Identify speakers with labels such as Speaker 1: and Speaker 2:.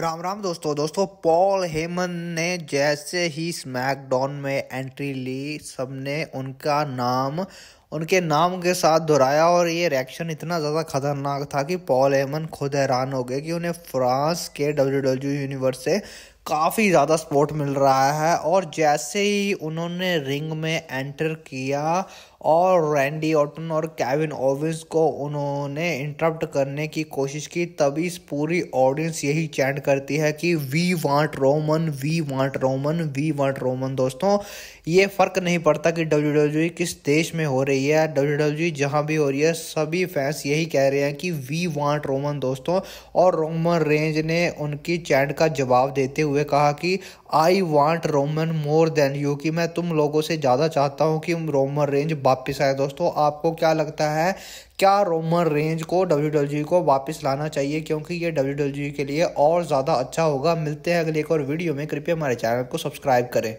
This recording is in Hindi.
Speaker 1: राम राम दोस्तों दोस्तों पॉल हेमन ने जैसे ही स्मैकडाउन में एंट्री ली सबने उनका नाम उनके नाम के साथ दोहराया और ये रिएक्शन इतना ज़्यादा ख़तरनाक था कि पॉल हेमन खुद हैरान हो गए कि उन्हें फ्रांस के डब्ल्यू डब्ल्यू यूनिवर्स से काफ़ी ज़्यादा सपोर्ट मिल रहा है और जैसे ही उन्होंने रिंग में एंटर किया और रैंडी ऑटन और कैविन ओविंस को उन्होंने इंटरप्ट करने की कोशिश की तभी इस पूरी ऑडियंस यही चैंट करती है कि we want Roman we want Roman we want Roman दोस्तों ये फ़र्क नहीं पड़ता कि डब्ल्यू डब्ल्यू e किस देश में हो रही है डब्ल्यू डब्ल्यू e जहाँ भी हो रही है सभी फैंस यही कह रहे हैं कि वी वांट रोमन दोस्तों और रोमन रेंज ने उनकी चैंट का जवाब देते हुए हुए कहा कि I want Roman more than you कि मैं तुम लोगों से ज़्यादा चाहता हूँ कि रोमन रेंज वापस आए दोस्तों आपको क्या लगता है क्या रोमन रेंज को डब्ल्यू को वापस लाना चाहिए क्योंकि ये डब्ल्यू के लिए और ज़्यादा अच्छा होगा मिलते हैं अगले एक और वीडियो में कृपया हमारे चैनल को सब्सक्राइब करें